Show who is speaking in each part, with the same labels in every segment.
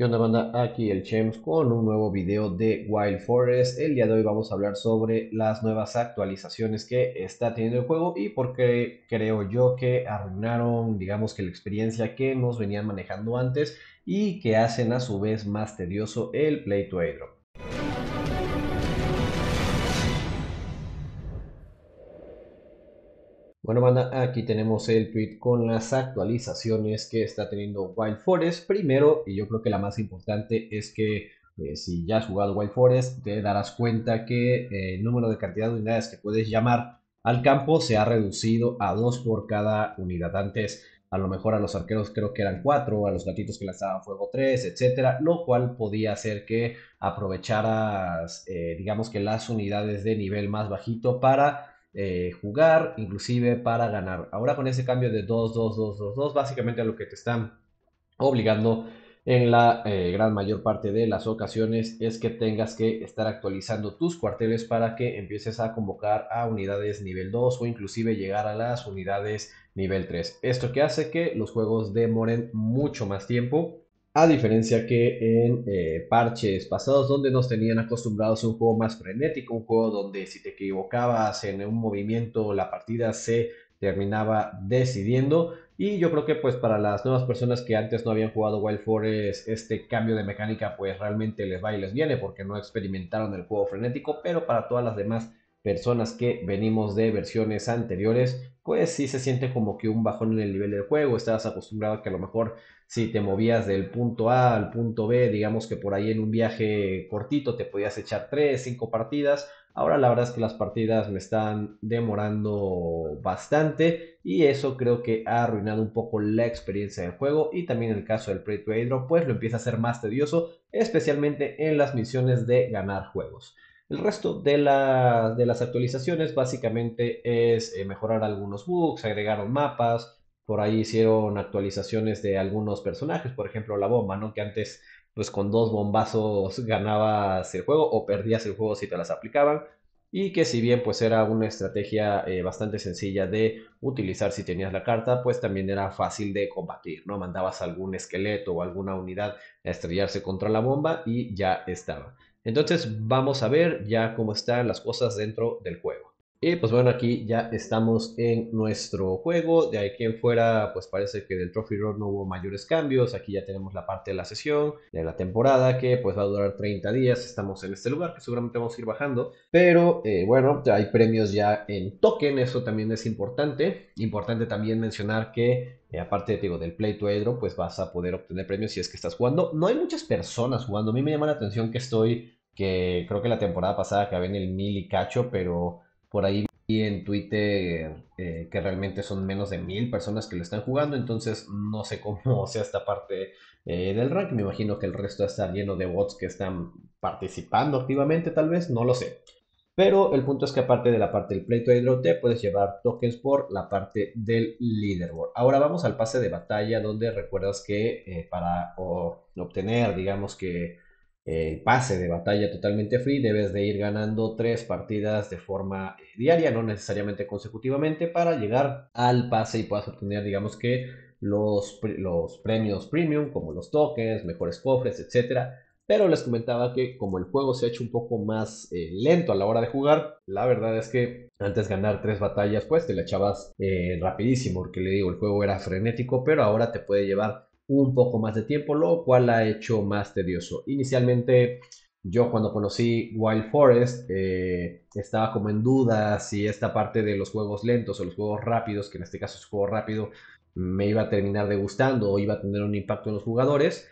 Speaker 1: ¿Qué onda banda? Aquí el Chems con un nuevo video de Wild Forest. El día de hoy vamos a hablar sobre las nuevas actualizaciones que está teniendo el juego y por qué creo yo que arruinaron, digamos que la experiencia que nos venían manejando antes y que hacen a su vez más tedioso el play to airdrop. Bueno, banda, aquí tenemos el tweet con las actualizaciones que está teniendo Wild Forest. Primero, y yo creo que la más importante es que eh, si ya has jugado Wild Forest, te darás cuenta que eh, el número de cantidad de unidades que puedes llamar al campo se ha reducido a dos por cada unidad. Antes, a lo mejor a los arqueros creo que eran cuatro, a los gatitos que lanzaban fuego tres, etcétera, lo cual podía hacer que aprovecharas, eh, digamos que las unidades de nivel más bajito para eh, jugar, inclusive para ganar. Ahora con ese cambio de 2-2-2-2-2, básicamente a lo que te están obligando en la eh, gran mayor parte de las ocasiones es que tengas que estar actualizando tus cuarteles para que empieces a convocar a unidades nivel 2 o inclusive llegar a las unidades nivel 3. Esto que hace que los juegos demoren mucho más tiempo a diferencia que en eh, parches pasados donde nos tenían acostumbrados a un juego más frenético, un juego donde si te equivocabas en un movimiento la partida se terminaba decidiendo. Y yo creo que pues para las nuevas personas que antes no habían jugado Wild Forest, este cambio de mecánica pues realmente les va y les viene porque no experimentaron el juego frenético, pero para todas las demás personas que venimos de versiones anteriores, pues sí se siente como que un bajón en el nivel del juego, estabas acostumbrado a que a lo mejor si te movías del punto A al punto B, digamos que por ahí en un viaje cortito te podías echar 3, 5 partidas, ahora la verdad es que las partidas me están demorando bastante y eso creo que ha arruinado un poco la experiencia del juego y también en el caso del pre to pues lo empieza a ser más tedioso, especialmente en las misiones de ganar juegos. El resto de, las actualizaciones básicamente es eh, mejorar algunos bugs, agregaron mapas, por ahí hicieron actualizaciones de algunos personajes, por ejemplo la bomba, ¿no? Que antes pues con dos bombazos ganabas el juego o perdías el juego si te las aplicaban y que si bien pues era una estrategia eh, bastante sencilla de utilizar si tenías la carta, pues también era fácil de combatir, ¿no? Mandabas algún esqueleto o alguna unidad a estrellarse contra la bomba y ya estaba. Entonces vamos a ver ya cómo están las cosas dentro del juego. Y pues bueno, aquí ya estamos en nuestro juego. De ahí en fuera, pues parece que del Trophy Road no hubo mayores cambios. Aquí ya tenemos la parte de la sesión, de la temporada, que pues va a durar 30 días. Estamos en este lugar, que seguramente vamos a ir bajando. Pero eh, bueno, hay premios ya en token, eso también es importante. Importante también mencionar que eh, aparte digo, del to Edro, pues vas a poder obtener premios si es que estás jugando. No hay muchas personas jugando. A mí me llama la atención que estoy, que creo que la temporada pasada acabé en el mil cacho, pero por ahí vi en Twitter eh, que realmente son menos de mil personas que lo están jugando, entonces no sé cómo sea esta parte eh, del rank. Me imagino que el resto está lleno de bots que están participando activamente, tal vez, no lo sé. Pero el punto es que aparte de la parte del pleito de te puedes llevar tokens por la parte del leaderboard. Ahora vamos al pase de batalla, donde recuerdas que eh, para obtener, digamos que el eh, pase de batalla totalmente free, debes de ir ganando tres partidas de forma eh, diaria, no necesariamente consecutivamente, para llegar al pase y puedas obtener, digamos que, los, premios premium, como los tokens, mejores cofres, etcétera, Pero les comentaba que como el juego se ha hecho un poco más eh, lento a la hora de jugar, la verdad es que antes ganar tres batallas, pues te la echabas rapidísimo, porque le digo, el juego era frenético, pero ahora te puede llevar un poco más de tiempo, lo cual la ha hecho más tedioso. Inicialmente, yo cuando conocí Wild Forest eh, estaba como en duda si esta parte de los juegos lentos o los juegos rápidos, que en este caso es juego rápido, me iba a terminar degustando o iba a tener un impacto en los jugadores.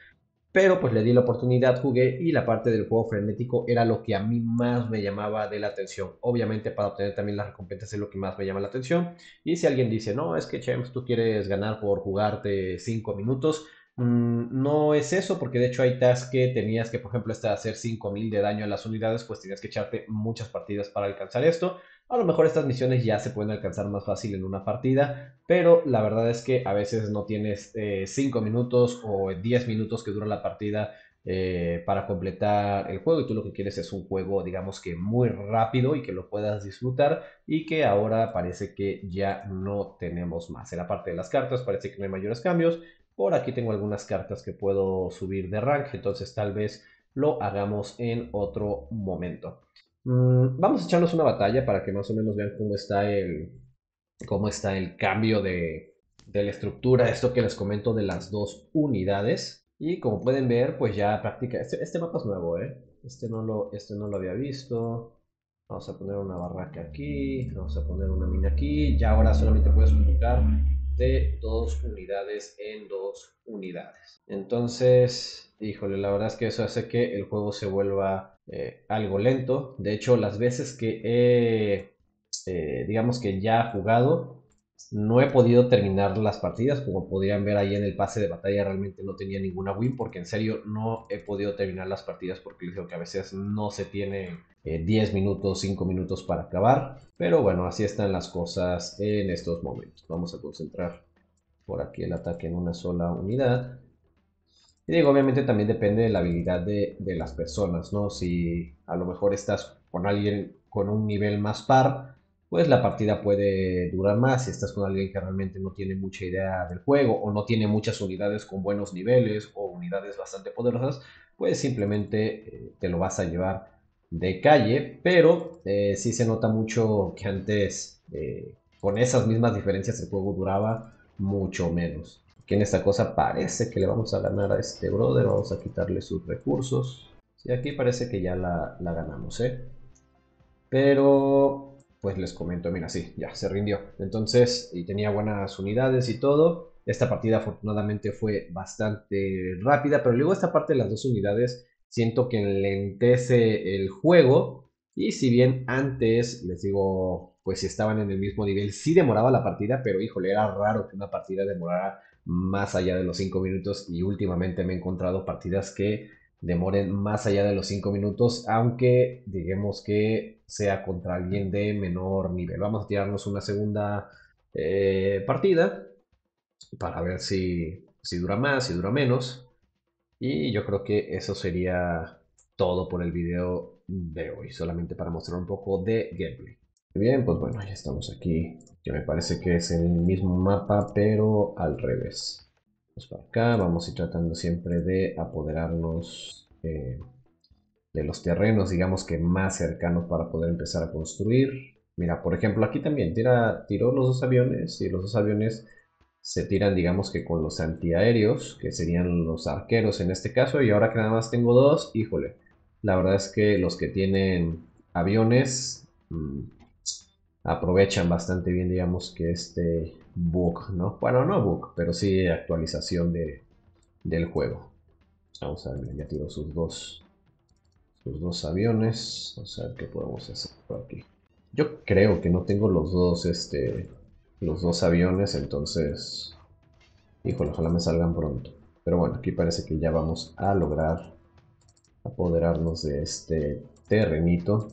Speaker 1: Pero pues le di la oportunidad, jugué y la parte del juego frenético era lo que a mí más me llamaba de la atención. Obviamente para obtener también las recompensas es lo que más me llama la atención. Y si alguien dice, no, es que James, tú quieres ganar por jugarte 5 minutos, Mm, no es eso, porque de hecho hay tasks que tenías que, por ejemplo, hacer 5000 de daño a las unidades, pues tenías que echarte muchas partidas para alcanzar esto. A lo mejor estas misiones ya se pueden alcanzar más fácil en una partida, pero la verdad es que a veces no tienes 5 eh, minutos o 10 minutos que dura la partida eh, para completar el juego y tú lo que quieres es un juego digamos que muy rápido y que lo puedas disfrutar y que ahora parece que ya no tenemos más en la parte de las cartas parece que no hay mayores cambios por aquí tengo algunas cartas que puedo subir de rank, entonces tal vez lo hagamos en otro momento. Mm, vamos a echarnos una batalla para que más o menos vean cómo está el, cómo está el cambio de, la estructura, esto que les comento de las dos unidades. Y como pueden ver, pues ya práctica. Este, este, mapa es nuevo, ¿eh? Este no, lo, este no lo había visto. Vamos a poner una barraca aquí, vamos a poner una mina aquí. Ya ahora solamente puedes colocar de dos unidades en dos unidades. Entonces, híjole, la verdad es que eso hace que el juego se vuelva eh, algo lento. De hecho, las veces que he, eh, digamos que ya jugado, no he podido terminar las partidas, como podrían ver ahí en el pase de batalla realmente no tenía ninguna win porque en serio no he podido terminar las partidas porque digo que a veces no se tiene 10 eh, minutos, 5 minutos para acabar. Pero bueno, así están las cosas en estos momentos. Vamos a concentrar por aquí el ataque en una sola unidad. Y digo, obviamente también depende de la habilidad de, de las personas, ¿no? Si a lo mejor estás con alguien con un nivel más par, pues la partida puede durar más si estás con alguien que realmente no tiene mucha idea del juego o no tiene muchas unidades con buenos niveles o unidades bastante poderosas, pues simplemente eh, te lo vas a llevar de calle, pero si eh, sí se nota mucho que antes eh, con esas mismas diferencias el juego duraba mucho menos. Que en esta cosa parece que le vamos a ganar a este brother, vamos a quitarle sus recursos. Y aquí parece que ya la, ganamos, Pero pues les comento, mira, sí, ya se rindió. Entonces, y tenía buenas unidades y todo. Esta partida afortunadamente fue bastante rápida, pero luego esta parte de las dos unidades siento que lentece el juego. Y si bien antes, les digo, pues si estaban en el mismo nivel, sí demoraba la partida, pero híjole, era raro que una partida demorara más allá de los 5 minutos y últimamente me he encontrado partidas que demoren más allá de los 5 minutos, aunque digamos que sea contra alguien de menor nivel. Vamos a tirarnos una segunda eh, partida para ver si, si dura más, si dura menos. Y yo creo que eso sería todo por el video de hoy, solamente para mostrar un poco de gameplay. Bien, pues bueno, ya estamos aquí, que me parece que es el mismo mapa, pero al revés. Vamos para acá, vamos a ir tratando siempre de apoderarnos... Eh, de los terrenos, digamos que más cercanos para poder empezar a construir. Mira, por ejemplo, aquí también tira, tiró los dos aviones y los dos aviones se tiran, digamos que con los antiaéreos, que serían los arqueros en este caso, y ahora que nada más tengo dos, híjole, la verdad es que los que tienen aviones mm, aprovechan bastante bien, digamos que este bug, ¿no? Bueno, no bug, pero sí actualización de, del juego. Vamos a ver, ya tiró sus dos los dos aviones. o sea qué podemos hacer por aquí. Yo creo que no tengo los dos, este, los dos aviones, entonces... Híjole, ojalá me salgan pronto. Pero bueno, aquí parece que ya vamos a lograr apoderarnos de este terrenito.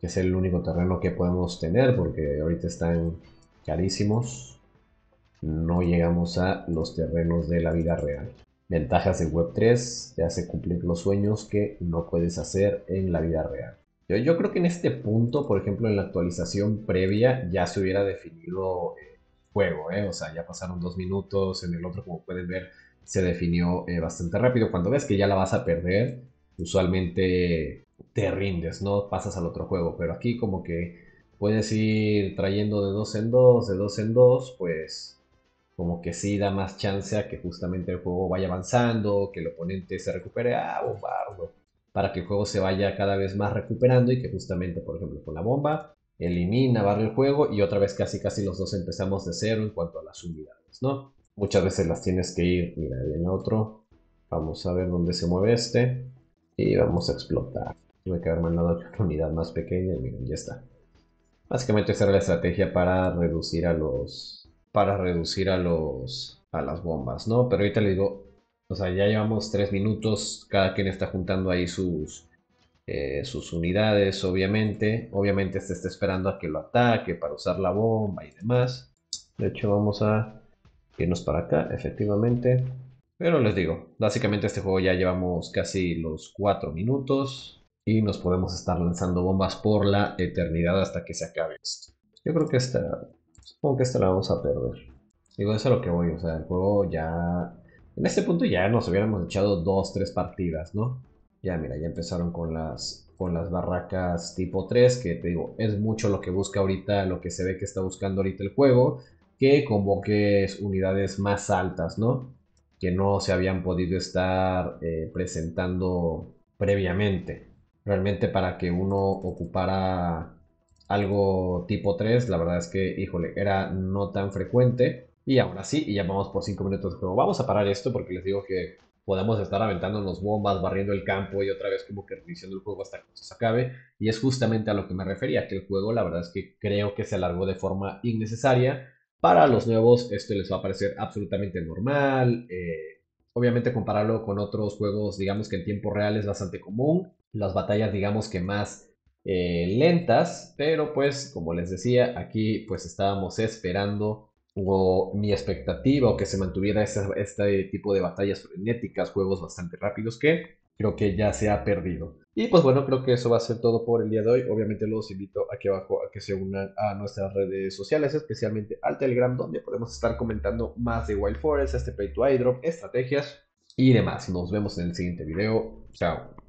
Speaker 1: Que es el único terreno que podemos tener porque ahorita están carísimos. No llegamos a los terrenos de la vida real. Ventajas de Web3 te hace cumplir los sueños que no puedes hacer en la vida real. Yo, creo que en este punto, por ejemplo, en la actualización previa ya se hubiera definido el juego, ¿eh? o sea, ya pasaron dos minutos, en el otro, como pueden ver, se definió eh, bastante rápido. Cuando ves que ya la vas a perder, usualmente te rindes, ¿no? Pasas al otro juego, pero aquí como que puedes ir trayendo de dos en dos, de dos en dos, pues como que sí da más chance a que justamente el juego vaya avanzando, que el oponente se recupere, ah, bombardo, para que el juego se vaya cada vez más recuperando y que justamente, por ejemplo, con la bomba, elimina, barre el juego y otra vez casi casi los dos empezamos de cero en cuanto a las unidades, ¿no? Muchas veces las tienes que ir, mira, en otro, vamos a ver dónde se mueve este y vamos a explotar. Me que haber mandado otra unidad más pequeña y miren, ya está. Básicamente esa era la estrategia para reducir a los para reducir a los a las bombas, ¿no? Pero ahorita le digo, o sea, ya llevamos tres minutos, cada quien está juntando ahí sus eh, sus unidades, obviamente, obviamente se está esperando a que lo ataque para usar la bomba y demás. De hecho, vamos a irnos para acá, efectivamente. Pero les digo, básicamente este juego ya llevamos casi los cuatro minutos y nos podemos estar lanzando bombas por la eternidad hasta que se acabe esto. Yo creo que esta Supongo que esta la vamos a perder. Digo, eso es lo que voy, o sea, el juego ya... En este punto ya nos hubiéramos echado dos, tres partidas, ¿no? Ya, mira, ya empezaron con las, con las barracas tipo 3, que te digo, es mucho lo que busca ahorita, lo que se ve que está buscando ahorita el juego, que convoques unidades más altas, ¿no? Que no se habían podido estar eh, presentando previamente. Realmente para que uno ocupara algo tipo 3, la verdad es que, híjole, era no tan frecuente. Y ahora sí, y ya vamos por 5 minutos de juego. Vamos a parar esto porque les digo que podemos estar aventando aventándonos bombas, barriendo el campo y otra vez como que reiniciando el juego hasta que se acabe. Y es justamente a lo que me refería, que el juego la verdad es que creo que se alargó de forma innecesaria. Para los nuevos esto les va a parecer absolutamente normal. Eh, obviamente compararlo con otros juegos, digamos que en tiempo real es bastante común. Las batallas, digamos que más eh, lentas, pero pues como les decía, aquí pues estábamos esperando o mi expectativa o que se mantuviera este tipo de batallas frenéticas, juegos bastante rápidos que creo que ya se ha perdido. Y pues bueno, creo que eso va a ser todo por el día de hoy. Obviamente los invito aquí abajo a que se unan a nuestras redes sociales, especialmente al Telegram, donde podemos estar comentando más de Wild Forest, este Pay to estrategias y demás. Nos vemos en el siguiente video. Chao.